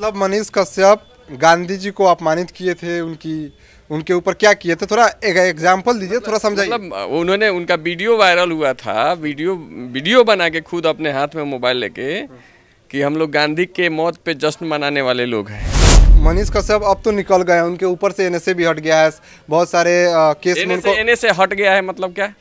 मतलब मनीष कश्यप गांधी जी को अपमानित किए थे उनकी उनके ऊपर क्या किए थे थोड़ा एक एग्जाम्पल दीजिए थोड़ा मतलब, समझाइए मतलब उन्होंने उनका वीडियो वायरल हुआ था वीडियो वीडियो बना के खुद अपने हाथ में मोबाइल लेके कि हम लोग गांधी के मौत पे जश्न मनाने वाले लोग हैं मनीष कश्यप अब तो निकल गए उनके ऊपर से एन भी हट गया है बहुत सारे केस एन में एनएसए हट गया है मतलब क्या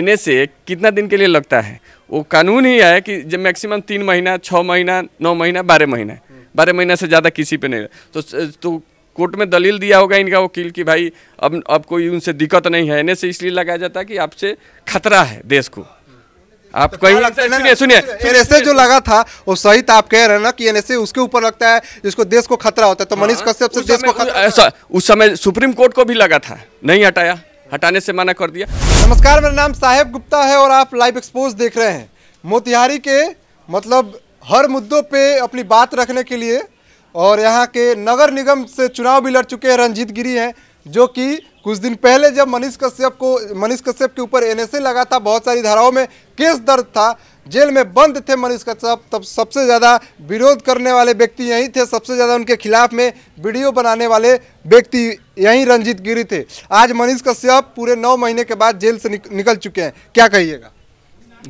एनएसए कितना दिन के लिए लगता है वो कानून ही है कि जब मैक्सिमम तीन महीना छः महीना नौ महीना बारह महीना बारह महीना से ज़्यादा किसी पे नहीं तो तो कोर्ट में दलील दिया होगा इनका वकील कि भाई अब अब कोई उनसे दिक्कत नहीं है एन इसलिए लगाया जाता है कि आपसे खतरा है देश को आप तो कहीं सुनिए सुनिए जो लगा था वो सही था आप कह रहे हैं ना कि एनएसए उसके ऊपर लगता है जिसको देश को खतरा होता है तो मनीष हाँ। कश्यप से देश को ऐसा उस समय सुप्रीम कोर्ट को भी लगा था नहीं हटाया हटाने से मना कर दिया नमस्कार मेरा नाम साहेब गुप्ता है और आप लाइव एक्सपोज देख रहे हैं मोतिहारी के मतलब हर मुद्दों पे अपनी बात रखने के लिए और यहाँ के नगर निगम से चुनाव भी लड़ चुके हैं रंजीत गिरी हैं जो कि कुछ दिन पहले जब मनीष कश्यप को मनीष कश्यप के ऊपर एनएसए लगा था बहुत सारी धाराओं में केस दर्ज था जेल में बंद थे मनीष कश्यप तब सबसे ज़्यादा विरोध करने वाले व्यक्ति यहीं थे सबसे ज़्यादा उनके खिलाफ में वीडियो बनाने वाले व्यक्ति यहीं रंजीत गिरी थे आज मनीष कश्यप पूरे नौ महीने के बाद जेल से निकल चुके हैं क्या कहिएगा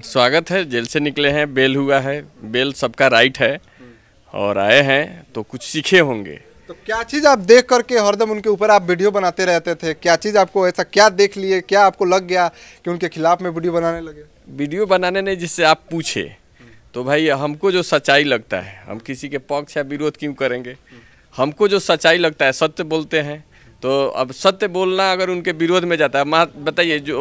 स्वागत है जेल से निकले हैं बेल हुआ है बेल सबका राइट है और आए हैं तो कुछ सीखे होंगे तो क्या चीज़ आप देख करके हरदम उनके ऊपर आप वीडियो बनाते रहते थे क्या चीज़ आपको ऐसा क्या देख लिए क्या आपको लग गया कि उनके खिलाफ में वीडियो बनाने लगे वीडियो बनाने नहीं जिससे आप पूछे तो भाई हमको जो सच्चाई लगता है हम किसी के पक्ष या विरोध क्यों करेंगे हमको जो सच्चाई लगता है सत्य बोलते हैं तो अब सत्य बोलना अगर उनके विरोध में जाता है बताइए जो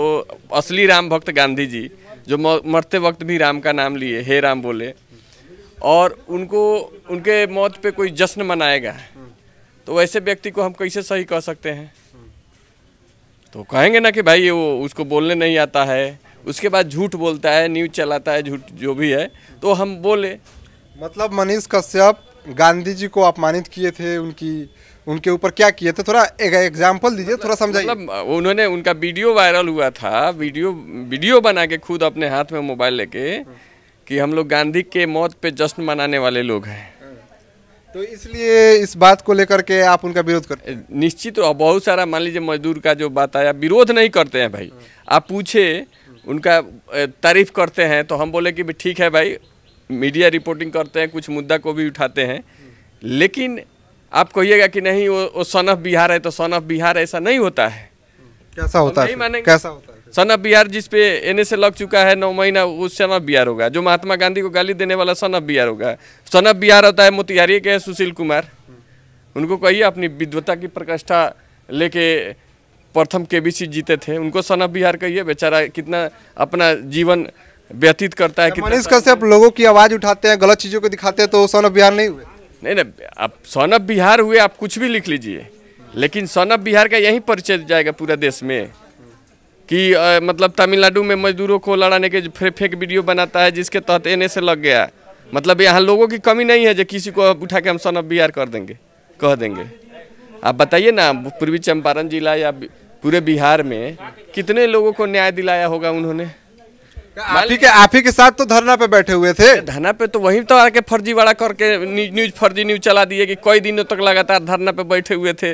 असली राम भक्त गांधी जी जो मरते वक्त भी राम का नाम लिए हे राम बोले और उनको उनके मौत पे कोई जश्न मनाएगा तो वैसे व्यक्ति को हम कैसे सही कह सकते हैं तो कहेंगे ना कि भाई वो उसको बोलने नहीं आता है उसके बाद झूठ बोलता है न्यूज चलाता है झूठ जो भी है तो हम बोले मतलब मनीष कश्यप गांधी जी को अपमानित किए थे उनकी उनके ऊपर क्या किए थे थोड़ा एग्जाम्पल दीजिए मतलब- थोड़ा समझाइए मतलब उन्होंने उनका वीडियो वायरल हुआ था वीडियो वीडियो बना के खुद अपने हाथ में मोबाइल लेके कि हम लोग गांधी के मौत पे जश्न मनाने वाले लोग हैं तो इसलिए इस बात को लेकर के आप उनका विरोध करते हैं निश्चित तो बहुत सारा मान लीजिए मजदूर का जो बात आया विरोध नहीं करते हैं भाई आप पूछे उनका तारीफ करते हैं तो हम बोले कि ठीक है भाई मीडिया रिपोर्टिंग करते हैं कुछ मुद्दा को भी उठाते हैं लेकिन आप कहिएगा कि नहीं वो वो सन ऑफ बिहार है तो सन ऑफ बिहार ऐसा नहीं होता है कैसा होता है कैसा होता है सन ऑफ बिहार जिस पे एन एस लग चुका है नौ महीना वो सन ऑफ बिहार होगा जो महात्मा गांधी को गाली देने वाला सन ऑफ बिहार होगा सन ऑफ बिहार होता है मोतिहारी के सुशील कुमार उनको कहिए अपनी विद्वता की प्रकाष्ठा लेके प्रथम के बी जीते थे उनको सन ऑफ बिहार कहिए बेचारा कितना अपना जीवन व्यतीत करता है मनीष कश्यप लोगों की आवाज़ उठाते हैं गलत चीज़ों को दिखाते हैं तो सन ऑफ बिहार नहीं हुए नहीं ना आप ऑफ बिहार हुए आप कुछ भी लिख लीजिए लेकिन ऑफ बिहार का यही परिचय जाएगा पूरा देश में कि आ, मतलब तमिलनाडु में मजदूरों को लड़ाने के फे, फेक वीडियो बनाता है जिसके तहत एन से लग गया मतलब यहाँ लोगों की कमी नहीं है जो किसी को उठा के हम ऑफ बिहार कर देंगे कह देंगे आप बताइए ना पूर्वी चंपारण जिला या पूरे बिहार में कितने लोगों को न्याय दिलाया होगा उन्होंने आप ही के आप ही के साथ तो धरना पे बैठे हुए थे धरना पे तो वही तो आके फर्जीवाड़ा करके न्यूज न्यूज फर्जी न्यूज चला दिए कि कई दिनों तक लगातार धरना पे बैठे हुए थे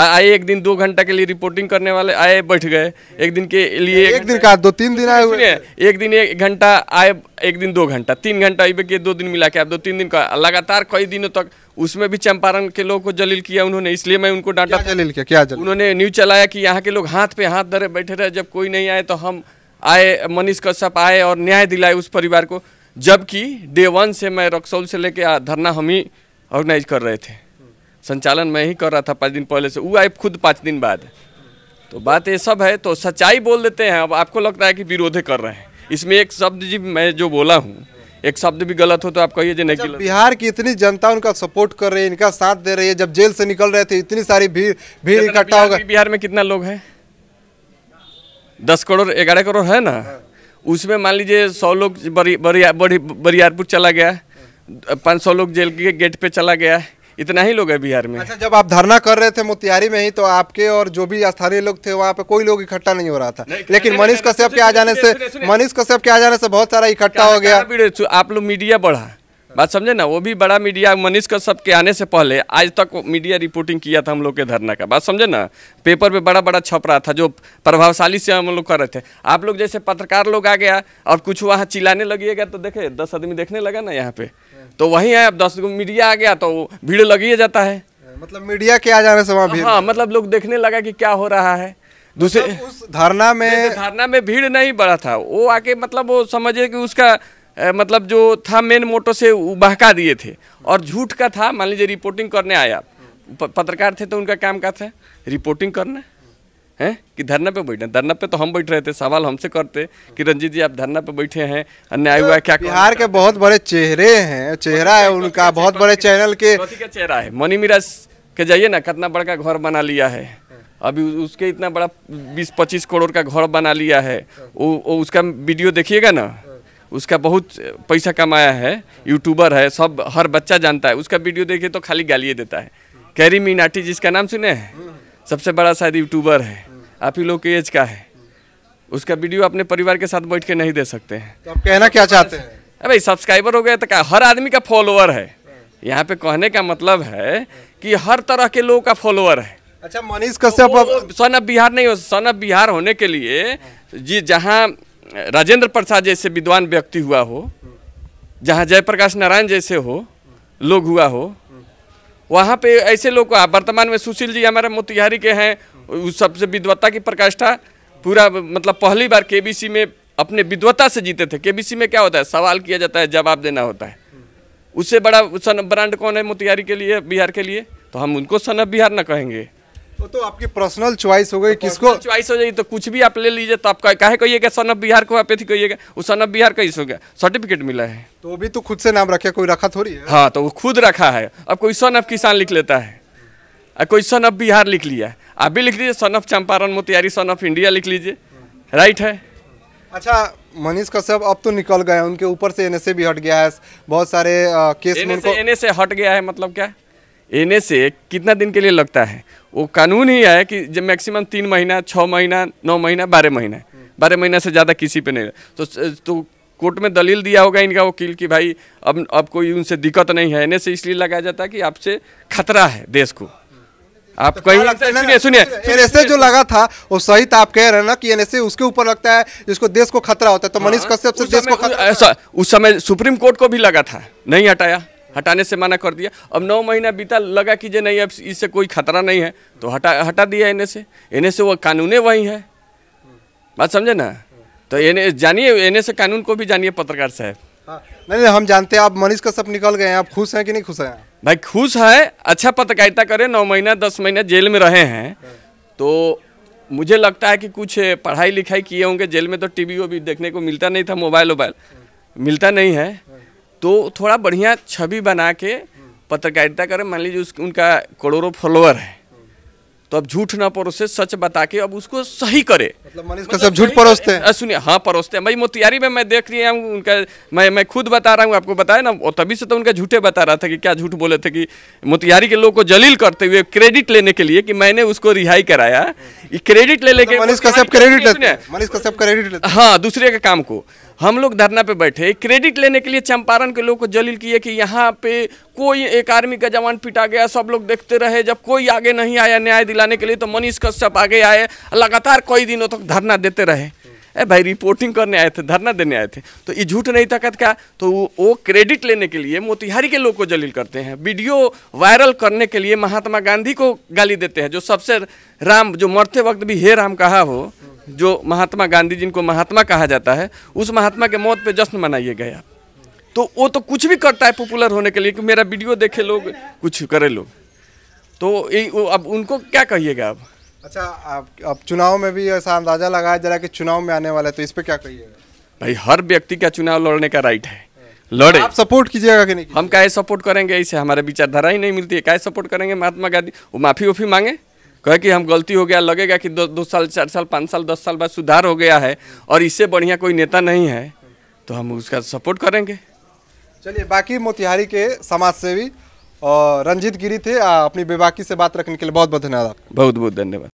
आए एक दिन दो घंटा के लिए रिपोर्टिंग करने वाले आए बैठ गए एक दिन के लिए एक, एक दिन का दो तीन दिन आए हुए एक दिन एक घंटा आए एक दिन दो घंटा तीन घंटा इबे के दो दिन मिला के आप दो तीन दिन का लगातार कई दिनों तक उसमें भी चंपारण के लोगों को जलील किया उन्होंने इसलिए मैं उनको डांटा जलील किया क्या जलील? उन्होंने न्यूज चलाया कि यहाँ के लोग हाथ पे हाथ धरे बैठे रहे जब कोई नहीं आए तो हम आए मनीष कश्यप आए और न्याय दिलाए उस परिवार को जबकि डे वन से मैं रक्सौल से लेके धरना हम ही ऑर्गेनाइज कर रहे थे संचालन मैं ही कर रहा था पाँच दिन पहले से वो आए खुद पाँच दिन बाद तो बात ये सब है तो सच्चाई बोल देते हैं अब आपको लगता है कि विरोधे कर रहे हैं इसमें एक शब्द जी मैं जो बोला हूँ एक शब्द भी गलत हो तो आप कहिए नहीं अच्छा, गलत बिहार की इतनी जनता उनका सपोर्ट कर रही है इनका साथ दे रही है जब जेल से निकल रहे थे इतनी सारी भीड़ भीड़ इकट्ठा होगा बिहार में कितना लोग हैं दस करोड़ ग्यारह करोड़ है ना उसमें मान लीजिए सौ लोग बरिया, बरियारपुर चला गया पाँच सौ लोग जेल के गेट पे चला गया इतना ही लोग है बिहार में अच्छा जब आप धरना कर रहे थे मोतिहारी में ही तो आपके और जो भी स्थानीय लोग थे वहाँ पे कोई लोग इकट्ठा नहीं हो रहा था लेकिन मनीष कश्यप के आ जाने से मनीष कश्यप के आ जाने से बहुत सारा इकट्ठा हो गया आप लोग मीडिया बढ़ा बात समझे ना वो भी बड़ा मीडिया मनीष का सबके आने से पहले आज तक मीडिया रिपोर्टिंग किया था हम लोग के धरना का बात समझे ना पेपर पे बड़ा बड़ा छप रहा था जो प्रभावशाली से हम लोग कर रहे थे आप लोग जैसे पत्रकार लोग आ गया और कुछ वहाँ चिल्लाने लगिएगा तो देखे दस आदमी देखने लगा ना यहाँ पे तो वहीं है अब दस मीडिया आ गया तो भीड़ लगिए जाता है मतलब मीडिया के आ जाने से वहाँ हाँ मतलब लोग देखने लगा कि क्या हो रहा है दूसरे मतलब उस धरना में धरना में भीड़ नहीं बढ़ा था वो आके मतलब वो समझे कि उसका मतलब जो था मेन मोटो से बहका दिए थे और झूठ का था मान लीजिए रिपोर्टिंग करने आया पत्रकार थे तो उनका काम का था रिपोर्टिंग करना हैं कि धरना पे बैठे धरना पे तो हम बैठ रहे थे सवाल हमसे करते कि रंजीत जी आप धरना पे बैठे हैं अन्याय हुआ क्या बिहार के बहुत बड़े चेहरे हैं चेहरा है उनका बहुत बड़े चैनल के चेहरा है मनी मीरा के जाइए ना कितना बड़ा घर बना लिया है अभी उसके इतना बड़ा बीस पच्चीस करोड़ का घर बना लिया है वो उसका वीडियो देखिएगा ना उसका बहुत पैसा कमाया है यूट्यूबर है सब हर बच्चा जानता है उसका वीडियो देखे तो खाली गालिए देता है कैरी मीनाटी जिसका नाम सुने हैं सबसे बड़ा शायद यूट्यूबर है आप ही लोग के एज का है उसका वीडियो अपने परिवार के साथ बैठ के नहीं दे सकते हैं तो आप कहना क्या चाहते हैं अरे भाई सब्सक्राइबर हो गया तो क्या हर आदमी का फॉलोअर है यहाँ पे कहने का मतलब है कि हर तरह के लोगों का फॉलोअर है अच्छा मनीष कश्यप सन बिहार नहीं हो सन ऑफ बिहार होने के लिए जी जहाँ राजेंद्र प्रसाद जैसे विद्वान व्यक्ति हुआ हो जहाँ जयप्रकाश नारायण जैसे हो लोग हुआ हो वहाँ पे ऐसे लोग को वर्तमान में सुशील जी हमारे मोतिहारी के हैं उस सबसे विद्वत्ता की प्रकाष्ठा पूरा मतलब पहली बार केबीसी में अपने विद्वत्ता से जीते थे केबीसी में क्या होता है सवाल किया जाता है जवाब देना होता है उससे बड़ा सन ब्रांड कौन है मोतिहारी के लिए बिहार के लिए तो हम उनको सनब बिहार न कहेंगे वो तो आपकी पर्सनल च्वाइस हो गई तो किसको च्वाइस हो जाएगी तो कुछ भी आप ले लीजिए तो आपका कहे कहिएगा सन ऑफ बिहार को आप कहिएगा वो सन ऑफ बिहार कैसे हो गया सर्टिफिकेट मिला है तो भी तो खुद से नाम रखे कोई रखा थोड़ी है हाँ तो वो खुद रखा है अब कोई सन ऑफ किसान लिख लेता है और कोई सन ऑफ बिहार लिख लिया है आप भी लिख लीजिए son of Champaran Motihari son of India लिख लीजिए राइट है अच्छा मनीष कश्यप अब तो निकल गए उनके ऊपर से एनएसए भी हट गया है बहुत सारे केस एनएसए हट गया है मतलब क्या है एन से कितना दिन के लिए लगता है वो कानून ही है कि जब मैक्सिमम तीन महीना छः महीना नौ महीना बारह महीना हम्म। बारह महीना से ज़्यादा किसी पे नहीं तो तो कोर्ट में दलील दिया होगा इनका वकील कि भाई अब अब कोई उनसे दिक्कत नहीं है एन इसलिए लगाया जाता है कि आपसे खतरा है देश को आप तो कहीं सुनिए सुनिए एनएसए जो लगा था वो सही था आप कह रहे हैं ना कि एनएसए उसके ऊपर लगता है जिसको देश को खतरा होता है तो मनीष हाँ, कश्यप से देश को उस समय सुप्रीम कोर्ट को भी लगा था नहीं हटाया हटाने से मना कर दिया अब नौ महीना बीता लगा कि जे नहीं अब इससे कोई खतरा नहीं है तो हटा हटा दिया एन से एन से वो कानूने वही है बात समझे ना तो एन जानिए एन से कानून को भी जानिए पत्रकार साहब हाँ, नहीं नहीं हम जानते हैं आप मनीष का सब निकल गए हैं आप खुश हैं कि नहीं खुश हैं भाई खुश है अच्छा पत्रकारिता करें नौ महीना दस महीना जेल में रहे हैं तो मुझे लगता है कि कुछ पढ़ाई लिखाई किए होंगे जेल में तो टीवी वो भी देखने को मिलता नहीं था मोबाइल वोबाइल मिलता नहीं है तो थोड़ा बढ़िया छवि बना के पत्रकारिता करें मान लीजिए उनका करोड़ों फॉलोअर है तो अब झूठ ना परोसे सच बता के अब उसको सही करे मतलब मनीष मतलब झूठ परोसते हैं सुनिए हाँ परोसते हैं भाई मोतियारी में मैं देख रही हूँ उनका मैं मैं खुद बता रहा हूँ आपको बताया ना और तभी से तो उनका झूठे बता रहा था कि क्या झूठ बोले थे कि मोतियारी के लोग को जलील करते हुए क्रेडिट लेने के लिए कि मैंने उसको रिहाई कराया ये क्रेडिट ले लेके मतलब मनीष कश्यप क्रेडिट लेते हैं मनीष कश्यप क्रेडिट लेते हाँ दूसरे के काम को हम लोग धरना पे बैठे क्रेडिट लेने के लिए चंपारण के लोग को जलील किए कि यहाँ पे कोई एक आर्मी का जवान पिटा गया सब लोग देखते रहे जब कोई आगे नहीं आया न्याय दिलाने के लिए तो मनीष कश्यप आगे आए लगातार कई दिनों तक तो धरना देते रहे ए भाई रिपोर्टिंग करने आए थे धरना देने आए थे तो ये झूठ नहीं था क्या तो वो क्रेडिट लेने के लिए मोतिहारी के लोग को जलील करते हैं वीडियो वायरल करने के लिए महात्मा गांधी को गाली देते हैं जो सबसे राम जो मरते वक्त भी हे राम कहा हो जो महात्मा गांधी जिनको महात्मा कहा जाता है उस महात्मा के मौत पे जश्न मनाइए गया तो वो तो कुछ भी करता है पॉपुलर होने के लिए कि मेरा वीडियो देखे लोग कुछ करे लोग तो ये अब उनको क्या कहिएगा अब अच्छा आप अब चुनाव में भी ऐसा अंदाज़ा लगाया जा रहा है कि चुनाव में आने वाला है तो इस पर क्या कहिएगा भाई हर व्यक्ति का चुनाव लड़ने का राइट है लड़े आप सपोर्ट कीजिएगा कि नहीं हम काहे सपोर्ट करेंगे इसे हमारे विचारधारा ही नहीं मिलती है काहे सपोर्ट करेंगे महात्मा गांधी वो माफ़ी उफी मांगे कहे कि हम गलती हो गया लगेगा कि दो, दो साल चार साल पाँच साल दस साल बाद सुधार हो गया है और इससे बढ़िया कोई नेता नहीं है तो हम उसका सपोर्ट करेंगे चलिए बाकी मोतिहारी के समाज सेवी और रंजीत गिरी थे अपनी बेबाकी से बात रखने के लिए बहुत बहुत धन्यवाद बहुत बहुत धन्यवाद